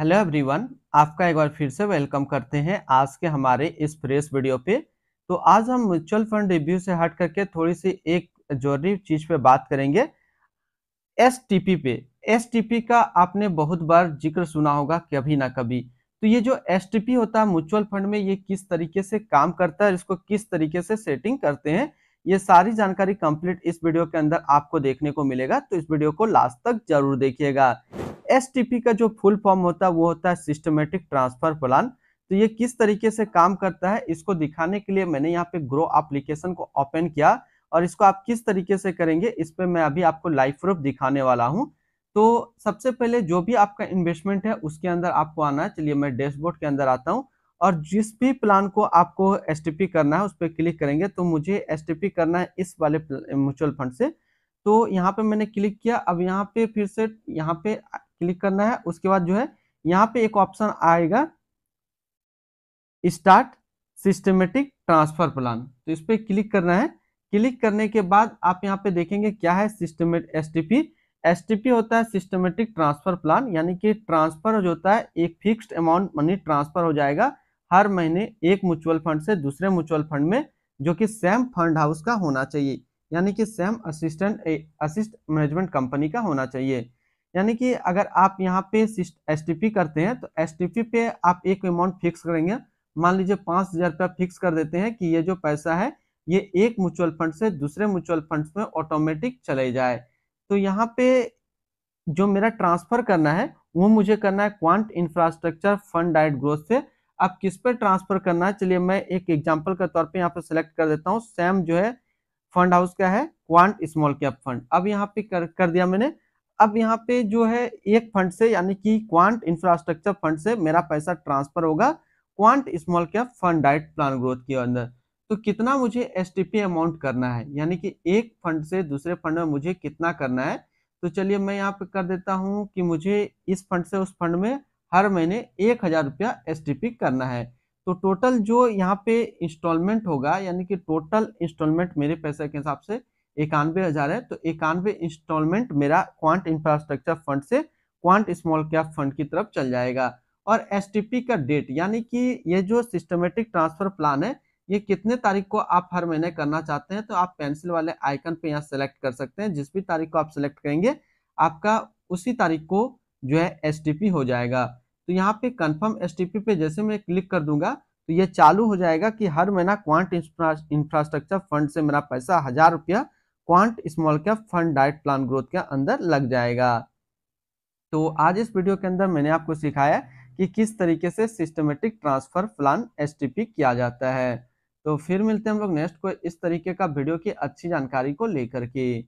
hello everyone आपका एक बार फिर से वेलकम करते हैं आज के हमारे इस फ्रेश वीडियो पे तो आज हम म्यूचुअल फंड रिव्यू से हट करके थोड़ी सी एक जरूरी चीज़ पे बात करेंगे एस पे एस का आपने बहुत बार जिक्र सुना होगा कभी ना कभी तो ये जो एस होता है म्यूचुअल फंड में ये किस तरीके से काम करता है इसको किस तरीके से सेटिंग करते हैं ये सारी जानकारी कंप्लीट इस वीडियो के अंदर आपको देखने को मिलेगा तो इस वीडियो को लास्ट तक जरूर देखिएगा एसटीपी का जो फुल फॉर्म होता है वो होता है सिस्टमेटिक ट्रांसफर प्लान तो ये किस तरीके से काम करता है इसको दिखाने के लिए मैंने यहाँ पे ग्रो एप्लीकेशन को ओपन किया और इसको आप किस तरीके से करेंगे इस पर मैं अभी आपको लाइव प्रूफ दिखाने वाला हूँ तो सबसे पहले जो भी आपका इन्वेस्टमेंट है उसके अंदर आपको आना है चलिए मैं डैशबोर्ड के अंदर आता हूँ और जिस भी प्लान को आपको एस करना है उस पर क्लिक करेंगे तो मुझे एस करना है इस वाले म्यूचुअल फंड से तो यहाँ पे मैंने क्लिक किया अब यहाँ पे फिर से यहाँ पे क्लिक करना है उसके बाद जो है यहाँ पे एक ऑप्शन आएगा स्टार्ट सिस्टमेटिक ट्रांसफर प्लान तो इस पर क्लिक करना है क्लिक करने के बाद आप यहाँ पे देखेंगे क्या है सिस्टमेट एस एसटीपी होता है सिस्टमेटिक ट्रांसफर प्लान यानी कि ट्रांसफर जो होता है एक फिक्स्ड अमाउंट मनी ट्रांसफर हो जाएगा हर महीने एक म्यूचुअल फंड से दूसरे म्यूचुअल फंड में जो कि सेम फंड हाउस का होना चाहिए यानी कि same assistant assist management company का होना चाहिए यानी कि अगर आप यहाँ पे एस करते हैं तो एस पे आप एक अमाउंट फिक्स करेंगे मान लीजिए पांच हज़ार रुपया फिक्स कर देते हैं कि ये जो पैसा है ये एक म्यूचुअल फंड से दूसरे म्यूचुअल फंड में ऑटोमेटिक चले जाए तो यहाँ पे जो मेरा ट्रांसफ़र करना है वो मुझे करना है क्वांट इंफ्रास्ट्रक्चर फंड डाइट ग्रोथ से अब किस पे ट्रांसफ़र करना है चलिए मैं एक एग्जाम्पल के तौर पर यहाँ पे सिलेक्ट कर देता हूँ सैम जो है फंड हाउस का है क्वांट स्मॉल कैप फंड अब यहाँ पे कर, कर दिया मैंने अब यहाँ पे जो है एक फंड से यानी कि क्वांट इंफ्रास्ट्रक्चर फंड से मेरा पैसा ट्रांसफर होगा क्वांट स्मॉल कैप फंड डाइट प्लान ग्रोथ के अंदर तो कितना मुझे एस अमाउंट करना है यानी कि एक फंड से दूसरे फंड में मुझे कितना करना है तो चलिए मैं यहाँ पे कर देता हूँ कि मुझे इस फंड से उस फंड में हर महीने एक हज़ार रुपया एस करना है तो टोटल जो यहाँ पे इंस्टॉलमेंट होगा यानी कि टोटल इंस्टॉलमेंट मेरे पैसे के हिसाब से इक्यानवे हजार है तो इक्यानवे इंस्टॉलमेंट मेरा क्वांट इंफ्रास्ट्रक्चर फंड से क्वांट स्मॉल कैप फंड की तरफ चल जाएगा और एस का डेट यानी कि ये जो सिस्टमेटिक ट्रांसफर प्लान है ये कितने तारीख को आप हर महीने करना चाहते हैं तो आप पेंसिल वाले आइकन पे यहाँ सेलेक्ट कर सकते हैं जिस भी तारीख को आप सेलेक्ट करेंगे आपका उसी तारीख को जो है एस हो जाएगा तो यहाँ पे कंफर्म एस पे जैसे मैं क्लिक कर दूंगा तो ये चालू हो जाएगा कि हर महीना क्वांट इंफ्रास्ट्रक्चर फंड से मेरा पैसा हज़ार रुपया क्वांट स्मॉल कैप फंड डाइट प्लान ग्रोथ के अंदर लग जाएगा तो आज इस वीडियो के अंदर मैंने आपको सिखाया कि किस तरीके से सिस्टमेटिक ट्रांसफर प्लान एस किया जाता है तो फिर मिलते हैं हम लोग नेक्स्ट को इस तरीके का वीडियो की अच्छी जानकारी को लेकर के